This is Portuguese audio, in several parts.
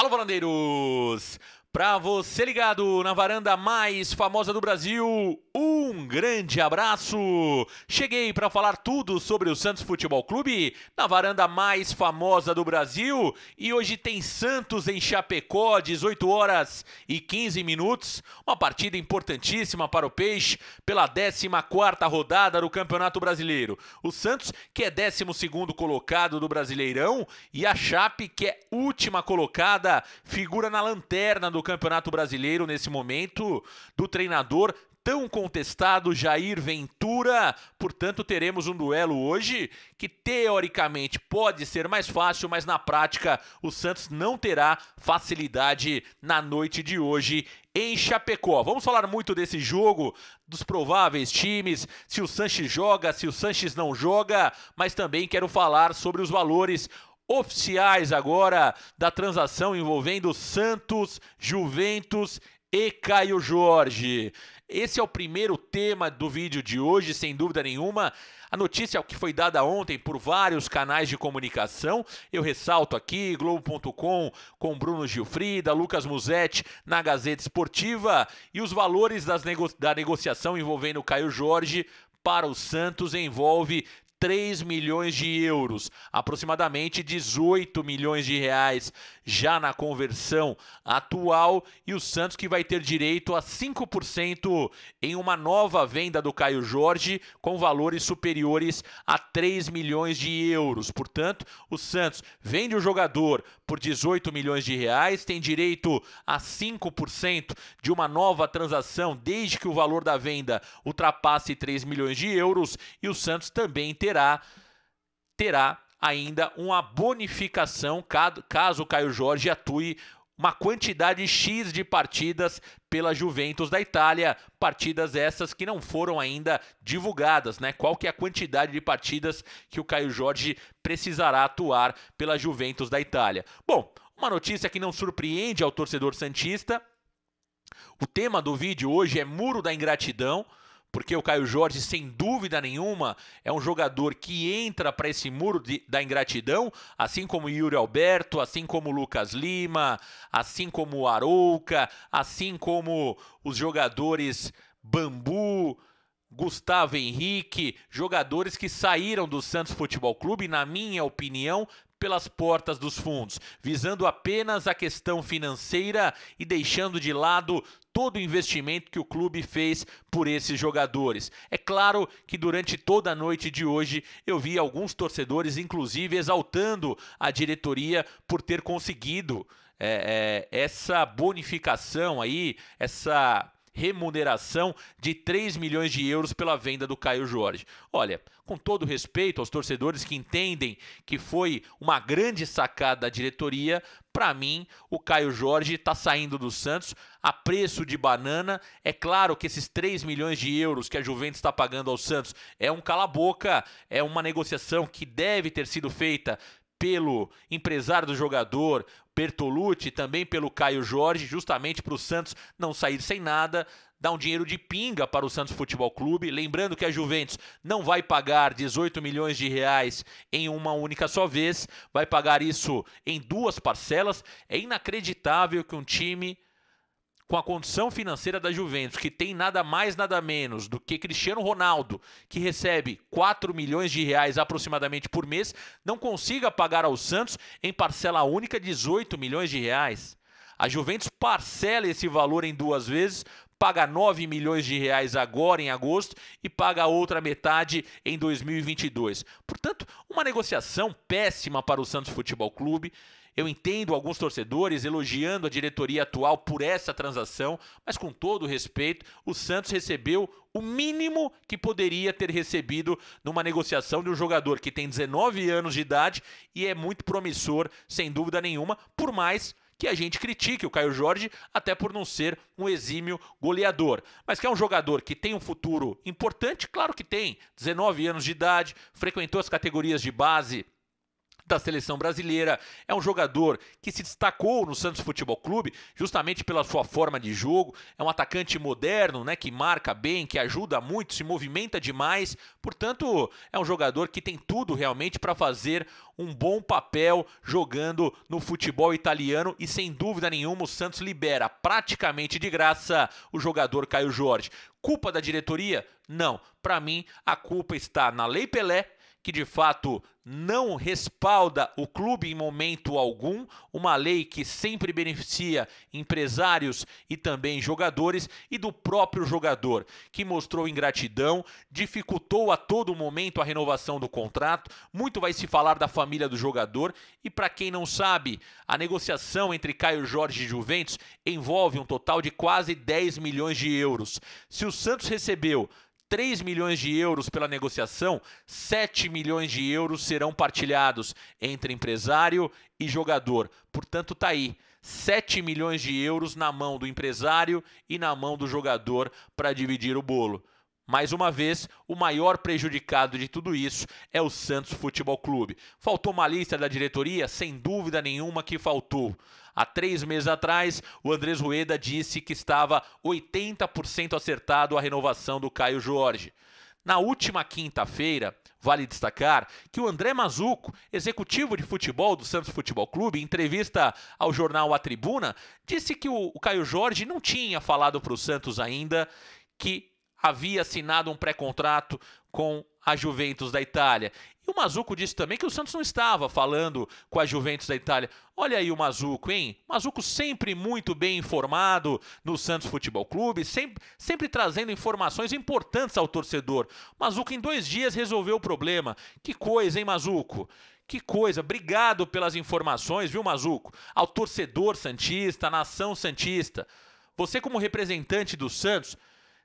Alô, volandeiros! Para você ligado na varanda mais famosa do Brasil, um grande abraço. Cheguei para falar tudo sobre o Santos Futebol Clube na varanda mais famosa do Brasil e hoje tem Santos em Chapecó, 18 horas e 15 minutos, uma partida importantíssima para o Peixe pela 14ª rodada do Campeonato Brasileiro. O Santos que é 12º colocado do Brasileirão e a Chape que é última colocada, figura na lanterna do do Campeonato Brasileiro nesse momento do treinador tão contestado Jair Ventura. Portanto, teremos um duelo hoje que teoricamente pode ser mais fácil, mas na prática o Santos não terá facilidade na noite de hoje em Chapecó. Vamos falar muito desse jogo, dos prováveis times, se o Sanches joga, se o Sanches não joga, mas também quero falar sobre os valores oficiais agora da transação envolvendo Santos, Juventus e Caio Jorge. Esse é o primeiro tema do vídeo de hoje, sem dúvida nenhuma. A notícia é que foi dada ontem por vários canais de comunicação, eu ressalto aqui, Globo.com com Bruno Gilfrida, Lucas Musetti na Gazeta Esportiva e os valores nego da negociação envolvendo Caio Jorge para o Santos envolve 3 milhões de euros, aproximadamente 18 milhões de reais já na conversão atual, e o Santos que vai ter direito a 5% em uma nova venda do Caio Jorge com valores superiores a 3 milhões de euros. Portanto, o Santos vende o jogador por 18 milhões de reais, tem direito a 5% de uma nova transação desde que o valor da venda ultrapasse 3 milhões de euros, e o Santos também terá terá terá ainda uma bonificação caso o Caio Jorge atue uma quantidade X de partidas pela Juventus da Itália, partidas essas que não foram ainda divulgadas, né? Qual que é a quantidade de partidas que o Caio Jorge precisará atuar pela Juventus da Itália? Bom, uma notícia que não surpreende ao torcedor santista. O tema do vídeo hoje é Muro da Ingratidão porque o Caio Jorge, sem dúvida nenhuma, é um jogador que entra para esse muro de, da ingratidão, assim como Yuri Alberto, assim como Lucas Lima, assim como Arouca, assim como os jogadores Bambu, Gustavo Henrique, jogadores que saíram do Santos Futebol Clube, na minha opinião, pelas portas dos fundos, visando apenas a questão financeira e deixando de lado todo o investimento que o clube fez por esses jogadores. É claro que durante toda a noite de hoje eu vi alguns torcedores, inclusive, exaltando a diretoria por ter conseguido é, é, essa bonificação aí, essa remuneração de 3 milhões de euros pela venda do Caio Jorge. Olha, com todo respeito aos torcedores que entendem que foi uma grande sacada da diretoria, para mim, o Caio Jorge está saindo do Santos a preço de banana. É claro que esses 3 milhões de euros que a Juventus está pagando ao Santos é um cala-boca, é uma negociação que deve ter sido feita pelo empresário do jogador Bertolucci, também pelo Caio Jorge, justamente para o Santos não sair sem nada, dá um dinheiro de pinga para o Santos Futebol Clube. Lembrando que a Juventus não vai pagar 18 milhões de reais em uma única só vez, vai pagar isso em duas parcelas. É inacreditável que um time com a condição financeira da Juventus, que tem nada mais, nada menos do que Cristiano Ronaldo, que recebe 4 milhões de reais aproximadamente por mês, não consiga pagar ao Santos em parcela única 18 milhões de reais. A Juventus parcela esse valor em duas vezes, paga 9 milhões de reais agora em agosto e paga a outra metade em 2022. Portanto, uma negociação péssima para o Santos Futebol Clube. Eu entendo alguns torcedores elogiando a diretoria atual por essa transação, mas com todo respeito, o Santos recebeu o mínimo que poderia ter recebido numa negociação de um jogador que tem 19 anos de idade e é muito promissor, sem dúvida nenhuma, por mais que a gente critique o Caio Jorge, até por não ser um exímio goleador. Mas que é um jogador que tem um futuro importante, claro que tem. 19 anos de idade, frequentou as categorias de base da seleção brasileira. É um jogador que se destacou no Santos Futebol Clube justamente pela sua forma de jogo. É um atacante moderno, né, que marca bem, que ajuda muito, se movimenta demais. Portanto, é um jogador que tem tudo realmente para fazer um bom papel jogando no futebol italiano e sem dúvida nenhuma o Santos libera praticamente de graça o jogador Caio Jorge. Culpa da diretoria? Não. Para mim, a culpa está na Lei Pelé que de fato não respalda o clube em momento algum, uma lei que sempre beneficia empresários e também jogadores e do próprio jogador, que mostrou ingratidão, dificultou a todo momento a renovação do contrato. Muito vai se falar da família do jogador e para quem não sabe, a negociação entre Caio Jorge e Juventus envolve um total de quase 10 milhões de euros. Se o Santos recebeu 3 milhões de euros pela negociação, 7 milhões de euros serão partilhados entre empresário e jogador. Portanto, tá aí. 7 milhões de euros na mão do empresário e na mão do jogador para dividir o bolo. Mais uma vez, o maior prejudicado de tudo isso é o Santos Futebol Clube. Faltou uma lista da diretoria? Sem dúvida nenhuma que faltou. Há três meses atrás, o Andrés Rueda disse que estava 80% acertado a renovação do Caio Jorge. Na última quinta-feira, vale destacar que o André Mazuco, executivo de futebol do Santos Futebol Clube, em entrevista ao jornal A Tribuna, disse que o, o Caio Jorge não tinha falado para o Santos ainda que havia assinado um pré-contrato com a Juventus da Itália. E o Mazuco disse também que o Santos não estava falando com a Juventus da Itália. Olha aí o Mazuco, hein? Mazuco sempre muito bem informado no Santos Futebol Clube, sempre, sempre trazendo informações importantes ao torcedor. Mazuco em dois dias resolveu o problema. Que coisa, hein, Mazuco? Que coisa, obrigado pelas informações, viu, Mazuco? Ao torcedor Santista, à nação Santista. Você, como representante do Santos,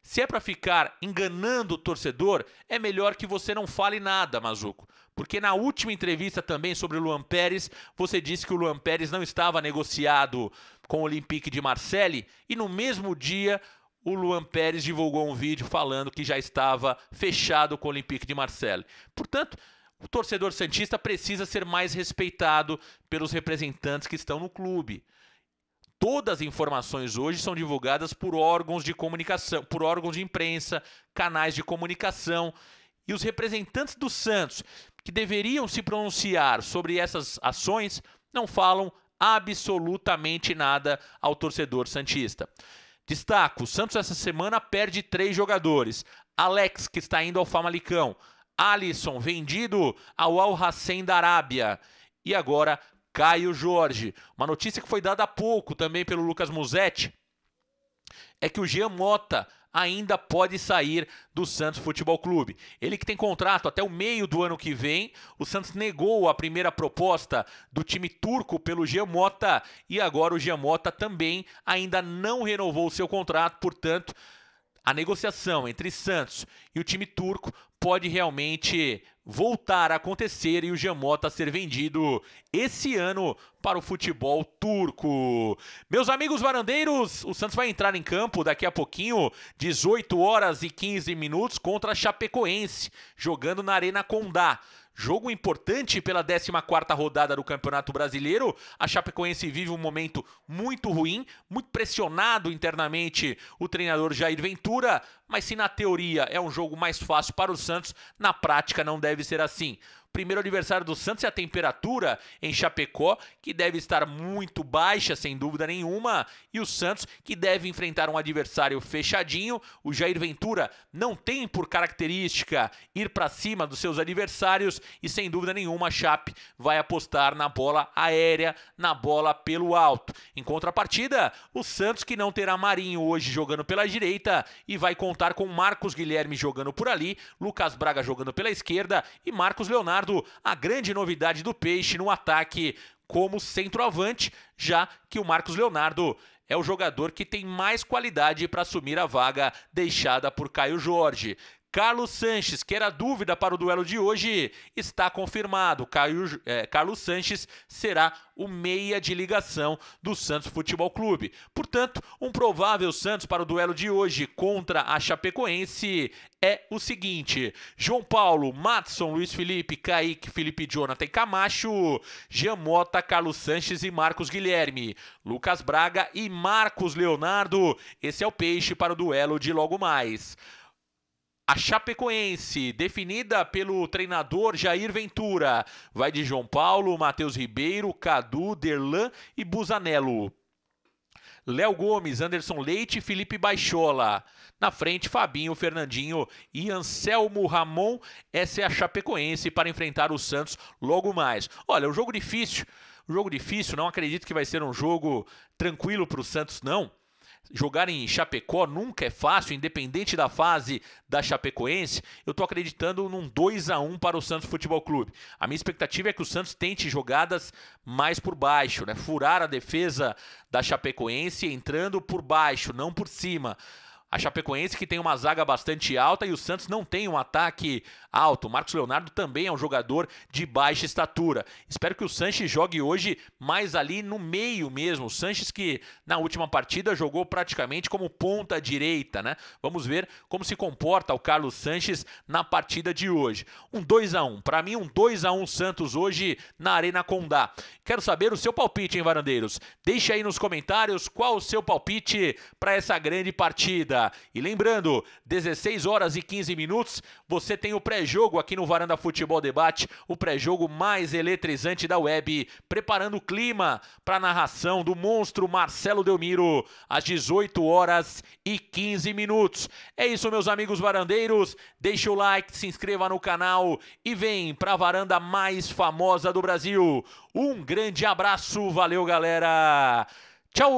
se é para ficar enganando o torcedor, é melhor que você não fale nada, Mazuco. Porque na última entrevista também sobre o Luan Pérez, você disse que o Luan Pérez não estava negociado com o Olympique de Marseille e no mesmo dia o Luan Pérez divulgou um vídeo falando que já estava fechado com o Olympique de Marseille. Portanto, o torcedor santista precisa ser mais respeitado pelos representantes que estão no clube. Todas as informações hoje são divulgadas por órgãos de comunicação, por órgãos de imprensa, canais de comunicação e os representantes do Santos, que deveriam se pronunciar sobre essas ações, não falam absolutamente nada ao torcedor santista. Destaco: o Santos essa semana perde três jogadores. Alex, que está indo ao Famalicão. Alisson, vendido ao Al Hassen da Arábia. E agora, Caio Jorge. Uma notícia que foi dada há pouco também pelo Lucas Musetti é que o Jean Mota ainda pode sair do Santos Futebol Clube. Ele que tem contrato até o meio do ano que vem, o Santos negou a primeira proposta do time turco pelo Gemota e agora o Gemota também ainda não renovou o seu contrato, portanto, a negociação entre Santos e o time turco pode realmente voltar a acontecer e o Jamota ser vendido esse ano para o futebol turco. Meus amigos varandeiros, o Santos vai entrar em campo daqui a pouquinho, 18 horas e 15 minutos contra a Chapecoense, jogando na Arena Condá. Jogo importante pela 14ª rodada do Campeonato Brasileiro. A Chapecoense vive um momento muito ruim, muito pressionado internamente o treinador Jair Ventura, mas se na teoria é um jogo mais fácil para o Santos, na prática não deve ser assim primeiro adversário do Santos e é a temperatura em Chapecó, que deve estar muito baixa, sem dúvida nenhuma, e o Santos, que deve enfrentar um adversário fechadinho. O Jair Ventura não tem por característica ir para cima dos seus adversários e, sem dúvida nenhuma, a Chape vai apostar na bola aérea, na bola pelo alto. Em contrapartida, o Santos, que não terá Marinho hoje jogando pela direita e vai contar com Marcos Guilherme jogando por ali, Lucas Braga jogando pela esquerda e Marcos Leonardo a grande novidade do Peixe no ataque como centroavante, já que o Marcos Leonardo é o jogador que tem mais qualidade para assumir a vaga deixada por Caio Jorge. Carlos Sanches, que era dúvida para o duelo de hoje, está confirmado. Caio, é, Carlos Sanches será o meia de ligação do Santos Futebol Clube. Portanto, um provável Santos para o duelo de hoje contra a Chapecoense é o seguinte: João Paulo, Matson, Luiz Felipe, Kaique, Felipe Jonathan e Camacho, Jamota, Carlos Sanches e Marcos Guilherme, Lucas Braga e Marcos Leonardo. Esse é o peixe para o duelo de logo mais. A Chapecoense, definida pelo treinador Jair Ventura, vai de João Paulo, Matheus Ribeiro, Cadu, Derlan e Busanello. Léo Gomes, Anderson Leite e Felipe Baixola. Na frente, Fabinho, Fernandinho e Anselmo Ramon. Essa é a Chapecoense para enfrentar o Santos logo mais. Olha, é um jogo difícil. Um jogo difícil, não acredito que vai ser um jogo tranquilo para o Santos, não. Jogar em Chapecó nunca é fácil, independente da fase da Chapecoense. Eu estou acreditando num 2 a 1 para o Santos Futebol Clube. A minha expectativa é que o Santos tente jogadas mais por baixo, né? Furar a defesa da Chapecoense entrando por baixo, não por cima. A Chapecoense que tem uma zaga bastante alta e o Santos não tem um ataque alto. O Marcos Leonardo também é um jogador de baixa estatura. Espero que o Sanches jogue hoje mais ali no meio mesmo. O Sanches que na última partida jogou praticamente como ponta direita, né? Vamos ver como se comporta o Carlos Sanches na partida de hoje. Um 2 a 1. Para mim um 2 a 1 Santos hoje na Arena Condá. Quero saber o seu palpite, hein, varandeiros? Deixe aí nos comentários qual o seu palpite para essa grande partida. E lembrando, 16 horas e 15 minutos, você tem o pré-jogo aqui no Varanda Futebol Debate, o pré-jogo mais eletrizante da web, preparando o clima para a narração do monstro Marcelo Delmiro, às 18 horas e 15 minutos. É isso, meus amigos varandeiros. Deixa o like, se inscreva no canal e vem para a varanda mais famosa do Brasil. Um grande abraço, valeu, galera. Tchau!